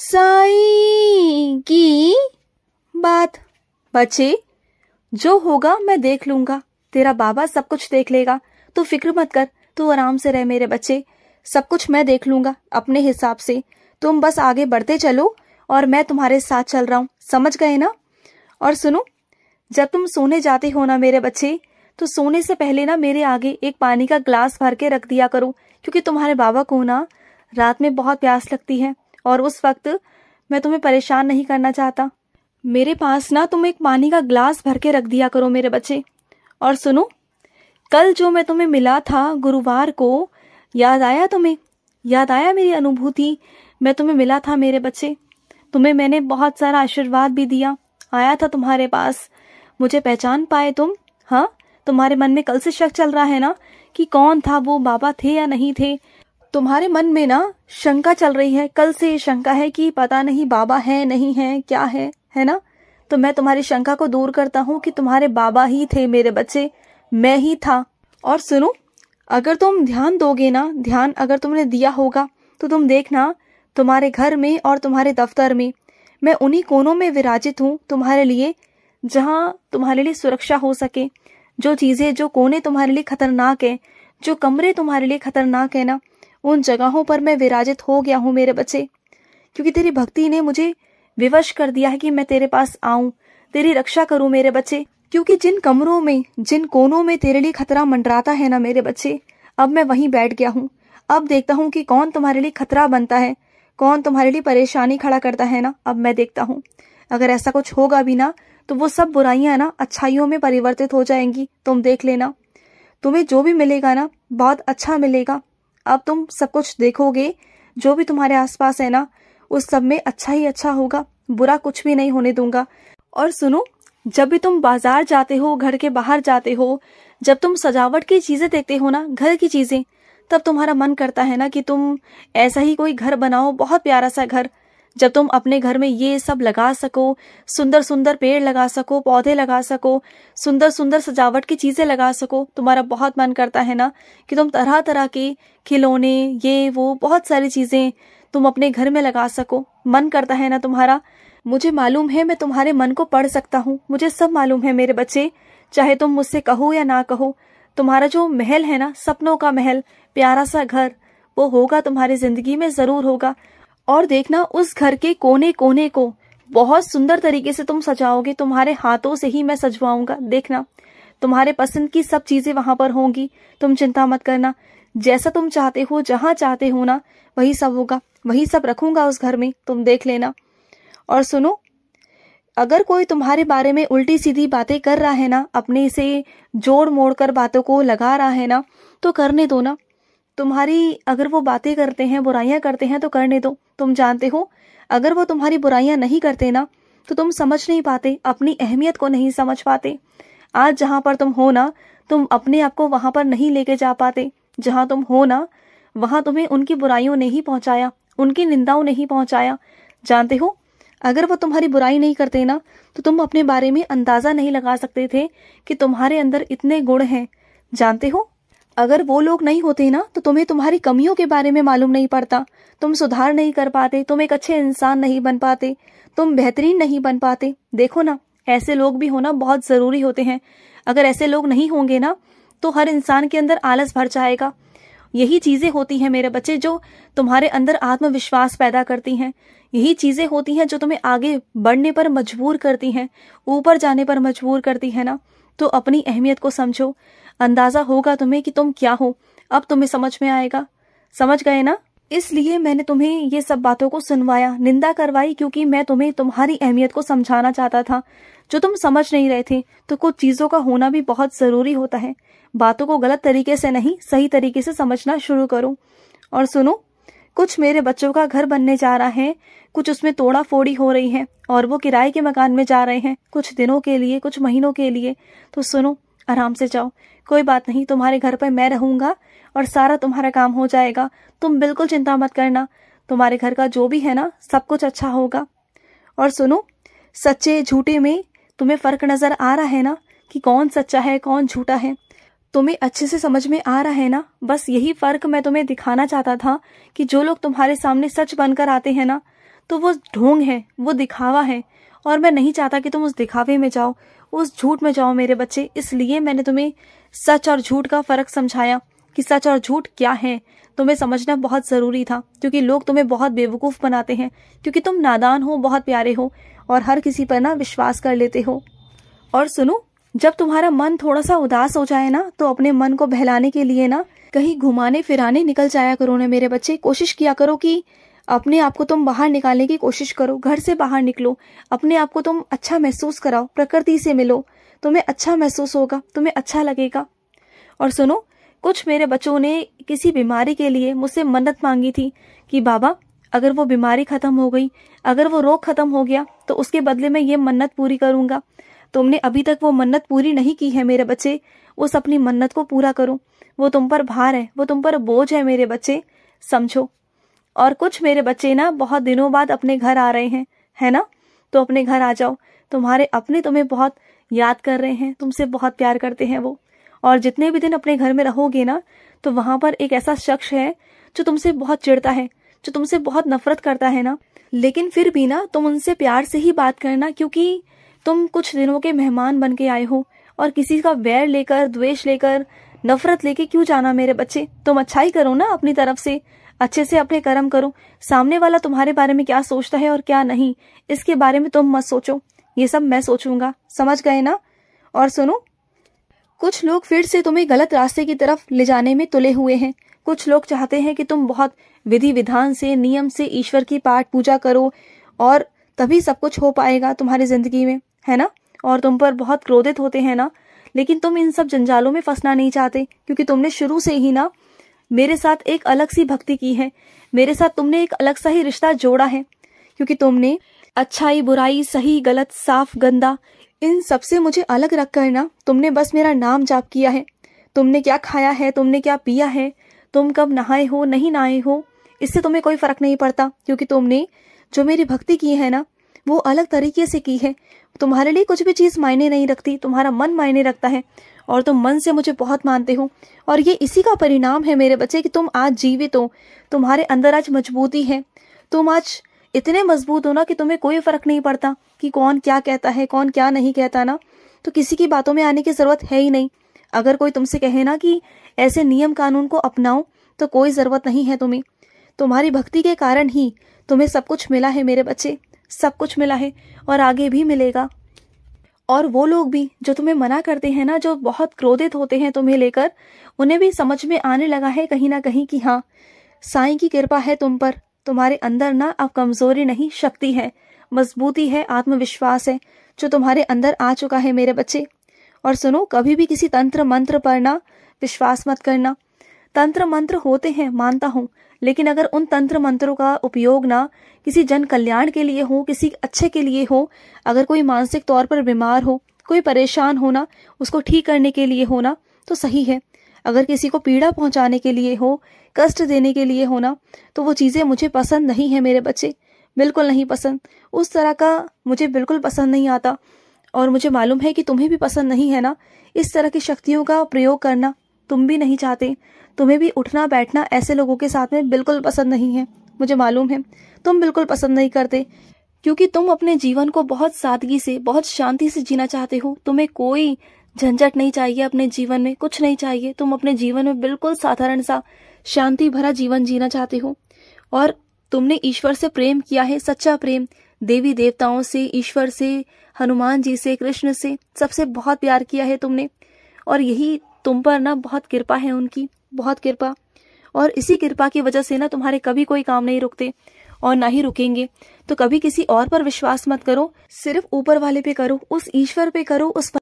साई की बात बच्चे जो होगा मैं देख लूंगा तेरा बाबा सब कुछ देख लेगा तू फिक्र मत कर तू आराम से रह मेरे बच्चे सब कुछ मैं देख लूंगा अपने हिसाब से तुम बस आगे बढ़ते चलो और मैं तुम्हारे साथ चल रहा हूँ समझ गए ना और सुनो जब तुम सोने जाते हो ना मेरे बच्चे तो सोने से पहले ना मेरे आगे एक पानी का ग्लास भर के रख दिया करो क्योंकि तुम्हारे बाबा को ना रात में बहुत प्यास लगती है और उस वक्त मैं तुम्हें परेशान नहीं करना चाहता मेरे पास ना तुम एक पानी का ग्लास भर के रख दिया करो मेरे बच्चे और सुनो कल जो मैं तुम्हें मिला था गुरुवार को याद आया तुम्हें याद आया मेरी अनुभूति मैं तुम्हें मिला था मेरे बच्चे तुम्हें मैंने बहुत सारा आशीर्वाद भी दिया आया था तुम्हारे पास मुझे पहचान पाए तुम हाँ तुम्हारे मन में कल से शक चल रहा है ना कि कौन था वो बाबा थे या नहीं थे तुम्हारे मन में ना शंका चल रही है कल से ये शंका है कि पता नहीं बाबा है नहीं है क्या है है ना तो मैं तुम्हारी शंका को दूर करता हूँ कि तुम्हारे बाबा ही थे मेरे बच्चे मैं ही था और सुनो अगर तुम ध्यान दोगे ना ध्यान अगर तुमने दिया होगा तो तुम देखना तुम्हारे घर में और तुम्हारे दफ्तर में मैं उन्हीं कोनों में विराजित हूँ तुम्हारे लिए जहाँ तुम्हारे लिए सुरक्षा हो सके जो चीज़ें जो कोने तुम्हारे लिए खतरनाक है जो कमरे तुम्हारे लिए खतरनाक है ना उन जगहों पर मैं विराजित हो गया हूँ मेरे बच्चे क्योंकि तेरी भक्ति ने मुझे विवश कर दिया है कि मैं तेरे पास आऊं तेरी रक्षा करूं मेरे बच्चे क्योंकि जिन कमरों में जिन कोनों में तेरे लिए खतरा मंडराता है ना मेरे बच्चे अब मैं वहीं बैठ गया हूँ अब देखता हूँ कि कौन तुम्हारे लिए खतरा बनता है कौन तुम्हारे लिए परेशानी खड़ा करता है ना अब मैं देखता हूँ अगर ऐसा कुछ होगा भी ना तो वो सब बुराइयां ना अच्छाइयों में परिवर्तित हो जाएंगी तुम देख लेना तुम्हें जो भी मिलेगा ना बहुत अच्छा मिलेगा अब तुम सब कुछ देखोगे जो भी तुम्हारे आसपास है ना उस सब में अच्छा ही अच्छा होगा बुरा कुछ भी नहीं होने दूंगा और सुनो जब भी तुम बाजार जाते हो घर के बाहर जाते हो जब तुम सजावट की चीजें देखते हो ना घर की चीजें तब तुम्हारा मन करता है ना कि तुम ऐसा ही कोई घर बनाओ बहुत प्यारा सा घर जब तुम अपने घर में ये सब लगा सको सुंदर सुंदर पेड़ लगा सको पौधे लगा सको सुंदर सुंदर सजावट की चीज़ें लगा सको तुम्हारा बहुत मन करता है ना कि तुम तरह तरह के खिलौने ये वो बहुत सारी चीज़ें तुम अपने घर में लगा सको मन करता है ना तुम्हारा मुझे मालूम है मैं तुम्हारे मन को पढ़ सकता हूँ मुझे सब मालूम है मेरे बच्चे चाहे तुम मुझसे कहो या ना कहो तुम्हारा जो महल है ना सपनों का महल प्यारा सा घर वो होगा तुम्हारी जिंदगी में जरूर होगा और देखना उस घर के कोने कोने को बहुत सुंदर तरीके से तुम सजाओगे तुम्हारे हाथों से ही मैं सजवाऊंगा देखना तुम्हारे पसंद की सब चीजें वहां पर होंगी तुम चिंता मत करना जैसा तुम चाहते हो जहां चाहते हो ना वही सब होगा वही सब रखूंगा उस घर में तुम देख लेना और सुनो अगर कोई तुम्हारे बारे में उल्टी सीधी बातें कर रहा है ना अपने से जोड़ मोड़ कर बातों को लगा रहा है ना तो करने दो ना तुम्हारी अगर वो बातें करते हैं बुराइयां करते हैं तो करने दो तुम जानते हो अगर वो तुम्हारी बुराइयां नहीं करते ना तो तुम समझ नहीं पाते अपनी अहमियत को नहीं समझ पाते आज जहां पर तुम हो ना तुम अपने आप को वहां पर नहीं लेके जा पाते जहां तुम हो ना वहां तुम्हें उनकी बुराइयों ने ही पहुंचाया उनकी निंदाओं ने ही पहुंचाया जानते हो अगर वो तुम्हारी बुराई नहीं करते ना तो तुम अपने बारे में अंदाजा नहीं लगा सकते थे कि तुम्हारे अंदर इतने गुण हैं जानते हो अगर वो लोग नहीं होते ना तो तुम्हें तुम्हारी कमियों के बारे में मालूम नहीं पड़ता तुम सुधार नहीं कर पाते तुम एक अच्छे इंसान नहीं बन पाते तुम बेहतरीन नहीं बन पाते देखो ना ऐसे लोग भी होना बहुत ज़रूरी होते हैं अगर ऐसे लोग नहीं होंगे ना तो हर इंसान के अंदर आलस भर जाएगा यही चीज़ें होती हैं मेरे बच्चे जो तुम्हारे अंदर आत्मविश्वास पैदा करती हैं यही चीज़ें होती हैं जो तुम्हें आगे बढ़ने पर मजबूर करती हैं ऊपर जाने पर मजबूर करती है ना तो अपनी अहमियत को समझो अंदाज़ा होगा तुम्हें कि तुम क्या हो अब तुम्हें समझ में आएगा समझ गए ना इसलिए मैंने तुम्हें ये सब बातों को सुनवाया निंदा करवाई क्योंकि मैं तुम्हें तुम्हारी अहमियत को समझाना चाहता था जो तुम समझ नहीं रहे थे तो कुछ चीज़ों का होना भी बहुत ज़रूरी होता है बातों को गलत तरीके से नहीं सही तरीके से समझना शुरू करो और सुनो कुछ मेरे बच्चों का घर बनने जा रहा है कुछ उसमें तोड़ा फोड़ी हो रही है और वो किराए के मकान में जा रहे हैं कुछ दिनों के लिए कुछ महीनों के लिए तो सुनो आराम से जाओ कोई बात नहीं तुम्हारे घर पर मैं रहूंगा और सारा तुम्हारा काम हो जाएगा तुम बिल्कुल चिंता मत करना तुम्हारे घर का जो भी है ना सब कुछ अच्छा होगा और सुनो सच्चे झूठे में तुम्हें फर्क नजर आ रहा है ना कि कौन सच्चा है कौन झूठा है तुम्हें अच्छे से समझ में आ रहा है ना बस यही फर्क मैं तुम्हें दिखाना चाहता था कि जो लोग तुम्हारे सामने सच बनकर आते हैं ना तो वो ढोंग है वो दिखावा है और मैं नहीं चाहता कि तुम उस दिखावे में जाओ उस झूठ में जाओ मेरे बच्चे इसलिए मैंने तुम्हें सच और झूठ का फर्क समझाया कि सच और झूठ क्या है तुम्हें समझना बहुत ज़रूरी था क्योंकि लोग तुम्हें बहुत बेवकूफ़ बनाते हैं क्योंकि तुम नादान हो बहुत प्यारे हो और हर किसी पर ना विश्वास कर लेते हो और सुनो जब तुम्हारा मन थोड़ा सा उदास हो जाए ना तो अपने मन को बहलाने के लिए ना कहीं घुमाने फिराने निकल जाया करो ना मेरे बच्चे कोशिश किया करो कि अपने आप को तुम बाहर निकालने की कोशिश करो घर से बाहर निकलो अपने आप को तुम अच्छा महसूस कराओ प्रकृति से मिलो तुम्हें अच्छा महसूस होगा तुम्हें अच्छा लगेगा और सुनो कुछ मेरे बच्चों ने किसी बीमारी के लिए मुझसे मन्नत मांगी थी कि बाबा अगर वो बीमारी खत्म हो गई अगर वो रोग खत्म हो गया तो उसके बदले में ये मन्नत पूरी करूंगा तुमने अभी तक वो मन्नत पूरी नहीं की है मेरे बच्चे उस अपनी मन्नत को पूरा करो वो तुम पर भार है वो तुम पर बोझ है मेरे बच्चे समझो और कुछ मेरे बच्चे ना बहुत दिनों बाद अपने घर आ रहे हैं है ना तो अपने घर आ जाओ तुम्हारे अपने तुम्हें बहुत याद कर रहे हैं तुमसे बहुत प्यार करते हैं वो और जितने भी दिन अपने घर में रहोगे ना तो वहां पर एक ऐसा शख्स है जो तुमसे बहुत चिड़ता है जो तुमसे बहुत नफरत करता है ना लेकिन फिर भी ना तुम उनसे प्यार से ही बात करना क्योंकि तुम कुछ दिनों के मेहमान बन के आए हो और किसी का वैर लेकर द्वेष लेकर नफरत लेके क्यों जाना मेरे बच्चे तुम अच्छा ही करो ना अपनी तरफ से अच्छे से अपने कर्म करो सामने वाला तुम्हारे बारे में क्या सोचता है और क्या नहीं इसके बारे में तुम मत सोचो ये सब मैं सोचूंगा समझ गए ना और सुनो कुछ लोग फिर से तुम्हें गलत रास्ते की तरफ ले जाने में तुले हुए हैं कुछ लोग चाहते हैं कि तुम बहुत विधि विधान से नियम से ईश्वर की पाठ पूजा करो और तभी सब कुछ हो पाएगा तुम्हारी जिंदगी में है ना और तुम पर बहुत क्रोधित होते हैं ना लेकिन तुम इन सब जंजालों में फंसना नहीं चाहते क्योंकि तुमने शुरू से ही ना मेरे साथ एक अलग सी भक्ति की है मेरे साथ तुमने एक अलग सा ही रिश्ता जोड़ा है क्योंकि तुमने अच्छाई बुराई सही गलत साफ गंदा इन सबसे मुझे अलग रख कर ना तुमने बस मेरा नाम जाप किया है तुमने क्या खाया है तुमने क्या पिया है तुम कब नहाए हो नहीं नहाए हो इससे तुम्हें कोई फर्क नहीं पड़ता क्योंकि तुमने जो मेरी भक्ति की है ना वो अलग तरीके से की है तुम्हारे लिए कुछ भी चीज़ मायने नहीं रखती तुम्हारा मन मायने रखता है और तुम मन से मुझे बहुत मानते हो और ये इसी का परिणाम है मेरे बच्चे कि तुम आज जीवित हो तुम्हारे अंदर आज मजबूती है तुम आज इतने मजबूत हो ना कि तुम्हें कोई फर्क नहीं पड़ता कि कौन क्या कहता है कौन क्या नहीं कहता ना तो किसी की बातों में आने की जरूरत है ही नहीं अगर कोई तुमसे कहे ना कि ऐसे नियम कानून को अपनाओ तो कोई जरूरत नहीं है तुम्हें तुम्हारी भक्ति के कारण ही तुम्हें सब कुछ मिला है मेरे बच्चे सब कुछ मिला है और आगे भी मिलेगा और वो लोग भी जो तुम्हें मना करते हैं ना जो बहुत क्रोधित होते हैं तुम्हें लेकर उन्हें भी समझ में आने लगा है कहीं ना कहीं कि हाँ साईं की कृपा है तुम पर तुम्हारे अंदर ना अब कमजोरी नहीं शक्ति है मजबूती है आत्मविश्वास है जो तुम्हारे अंदर आ चुका है मेरे बच्चे और सुनो कभी भी किसी तंत्र मंत्र पर ना विश्वास मत करना तंत्र मंत्र होते हैं मानता हूँ लेकिन अगर उन तंत्र मंत्रों का उपयोग ना किसी जन कल्याण के लिए हो किसी अच्छे के लिए हो अगर कोई मानसिक तौर पर बीमार हो कोई परेशान होना उसको ठीक करने के लिए होना तो सही है अगर किसी को पीड़ा पहुंचाने के लिए हो कष्ट देने के लिए होना तो वो चीज़ें मुझे पसंद नहीं है मेरे बच्चे बिल्कुल नहीं पसंद उस तरह का मुझे बिल्कुल पसंद नहीं आता और मुझे मालूम है कि तुम्हें भी पसंद नहीं है ना इस तरह की शक्तियों का प्रयोग करना तुम भी नहीं चाहते तुम्हें भी उठना बैठना ऐसे लोगों के साथ में बिल्कुल पसंद नहीं है मुझे मालूम है तुम बिल्कुल पसंद नहीं करते क्योंकि तुम अपने जीवन को बहुत सादगी से बहुत शांति से जीना चाहते हो तुम्हें कोई झंझट नहीं चाहिए अपने जीवन में कुछ नहीं चाहिए तुम अपने जीवन में बिल्कुल साधारण सा शांति भरा जीवन जीना चाहते हो और तुमने ईश्वर से प्रेम किया है सच्चा प्रेम देवी देवताओं से ईश्वर से हनुमान जी से कृष्ण से सबसे बहुत प्यार किया है तुमने और यही तुम पर ना बहुत कृपा है उनकी बहुत कृपा और इसी कृपा की वजह से ना तुम्हारे कभी कोई काम नहीं रुकते और ना ही रुकेंगे तो कभी किसी और पर विश्वास मत करो सिर्फ ऊपर वाले पे करो उस ईश्वर पे करो उस